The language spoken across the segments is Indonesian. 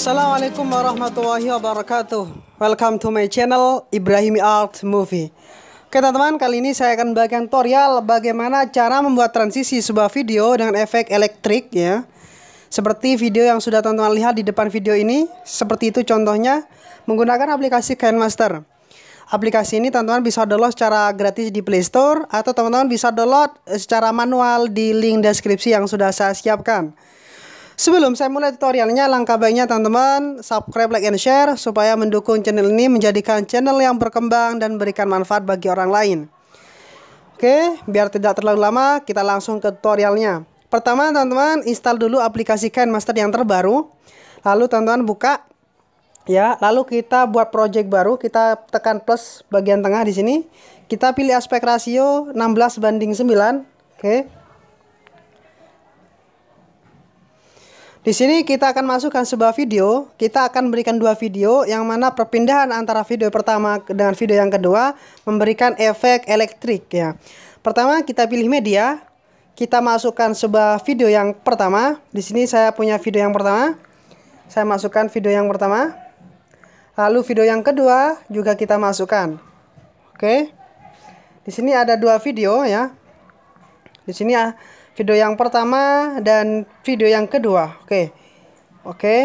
Assalamualaikum warahmatullahi wabarakatuh Welcome to my channel Ibrahim Art Movie Oke teman-teman kali ini saya akan bagikan tutorial Bagaimana cara membuat transisi sebuah video dengan efek elektrik ya Seperti video yang sudah teman-teman lihat di depan video ini Seperti itu contohnya Menggunakan aplikasi Kinemaster Aplikasi ini teman-teman bisa download secara gratis di Play Store atau teman-teman bisa download secara manual di link deskripsi yang sudah saya siapkan. Sebelum saya mulai tutorialnya, langkah baiknya teman-teman subscribe, like, and share supaya mendukung channel ini menjadikan channel yang berkembang dan berikan manfaat bagi orang lain. Oke, biar tidak terlalu lama, kita langsung ke tutorialnya. Pertama, teman-teman, install dulu aplikasi Master yang terbaru. Lalu teman-teman buka ya, lalu kita buat project baru, kita tekan plus bagian tengah di sini. Kita pilih aspek rasio 16 banding 9. Oke. Di sini kita akan masukkan sebuah video. Kita akan berikan dua video yang mana perpindahan antara video pertama dengan video yang kedua memberikan efek elektrik ya. Pertama kita pilih media. Kita masukkan sebuah video yang pertama. Di sini saya punya video yang pertama. Saya masukkan video yang pertama. Lalu video yang kedua juga kita masukkan. Oke. Di sini ada dua video ya. Di sini ya video yang pertama dan video yang kedua oke oke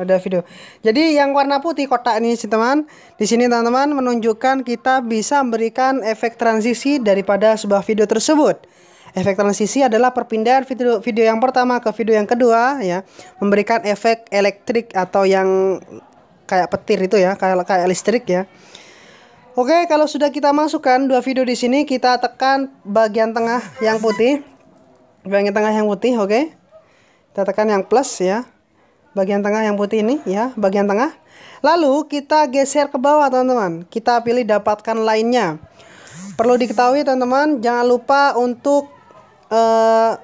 ada video jadi yang warna putih kotak ini sih teman di sini teman-teman menunjukkan kita bisa memberikan efek transisi daripada sebuah video tersebut efek transisi adalah perpindahan video video yang pertama ke video yang kedua ya memberikan efek elektrik atau yang kayak petir itu ya kayak kayak listrik ya Oke, kalau sudah kita masukkan dua video di sini, kita tekan bagian tengah yang putih bagian tengah yang putih oke okay? kita tekan yang plus ya bagian tengah yang putih ini ya bagian tengah lalu kita geser ke bawah teman-teman kita pilih dapatkan lainnya perlu diketahui teman-teman jangan lupa untuk uh,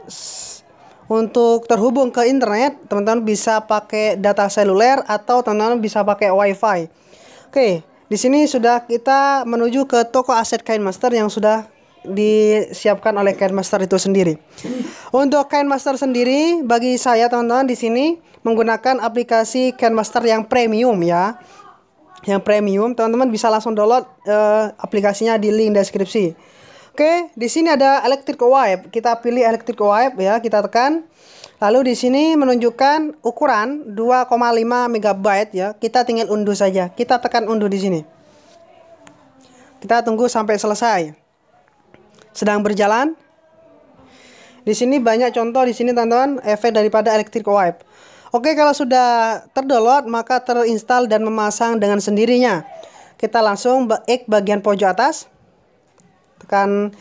untuk terhubung ke internet teman-teman bisa pakai data seluler atau teman-teman bisa pakai wifi oke di sini sudah kita menuju ke toko aset kain master yang sudah disiapkan oleh kain master itu sendiri. Untuk kain master sendiri bagi saya teman-teman di sini menggunakan aplikasi kain master yang premium ya. Yang premium teman-teman bisa langsung download uh, aplikasinya di link deskripsi. Oke, di sini ada electric wipe. Kita pilih electric wipe ya, kita tekan. Lalu di sini menunjukkan ukuran 2,5 MB ya. Kita tinggal unduh saja. Kita tekan unduh di sini. Kita tunggu sampai selesai sedang berjalan. Di sini banyak contoh di sini teman-teman efek daripada electric wipe. Oke, kalau sudah terdownload maka terinstal dan memasang dengan sendirinya. Kita langsung ek bagian pojok atas. Tekan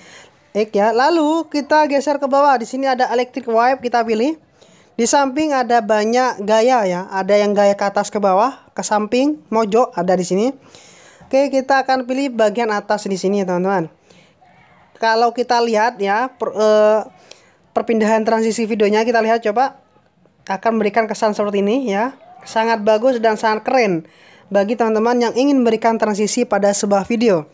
ek ya. Lalu kita geser ke bawah. Di sini ada electric wipe kita pilih. Di samping ada banyak gaya ya. Ada yang gaya ke atas ke bawah, ke samping, mojok ada di sini. Oke, kita akan pilih bagian atas di sini, teman-teman kalau kita lihat ya per, eh, perpindahan transisi videonya kita lihat coba akan memberikan kesan seperti ini ya. Sangat bagus dan sangat keren bagi teman-teman yang ingin memberikan transisi pada sebuah video.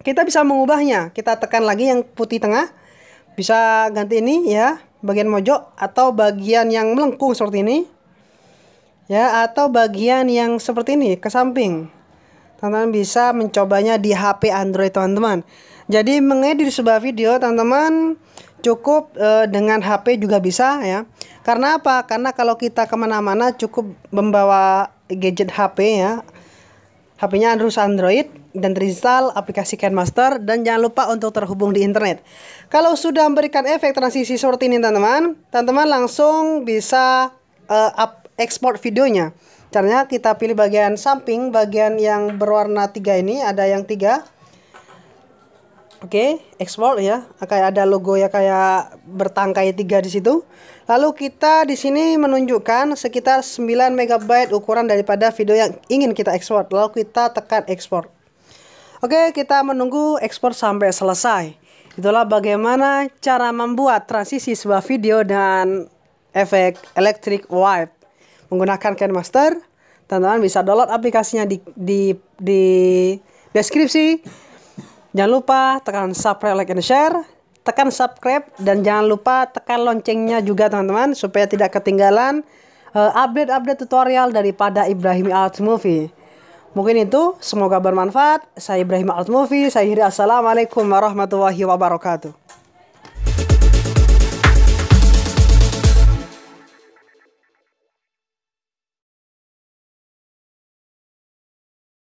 Kita bisa mengubahnya. Kita tekan lagi yang putih tengah. Bisa ganti ini ya, bagian mojok atau bagian yang melengkung seperti ini. Ya, atau bagian yang seperti ini ke samping teman-teman bisa mencobanya di HP Android teman-teman. Jadi mengedit sebuah video teman-teman cukup e, dengan HP juga bisa ya. Karena apa? Karena kalau kita kemana-mana cukup membawa gadget HP ya. HP-nya harus Android dan terinstall aplikasi Canmaster dan jangan lupa untuk terhubung di internet. Kalau sudah memberikan efek transisi seperti ini teman-teman, teman-teman langsung bisa uh, eh, up, ekspor videonya. Caranya kita pilih bagian samping, bagian yang berwarna tiga ini, ada yang tiga. Oke, okay, export ya. Kayak ada logo ya kayak bertangkai tiga di situ. Lalu kita di sini menunjukkan sekitar 9 MB ukuran daripada video yang ingin kita export. Lalu kita tekan export. Oke, okay, kita menunggu export sampai selesai. Itulah bagaimana cara membuat transisi sebuah video dan efek electric wipe menggunakan Master, teman-teman bisa download aplikasinya di, di, di deskripsi. Jangan lupa tekan subscribe, like, and share. Tekan subscribe dan jangan lupa tekan loncengnya juga teman-teman supaya tidak ketinggalan eh, update-update uh, tutorial daripada Ibrahim Art Movie. Mungkin itu, semoga bermanfaat. Saya Ibrahim Art Movie, saya Hiri. Assalamualaikum warahmatullahi wabarakatuh.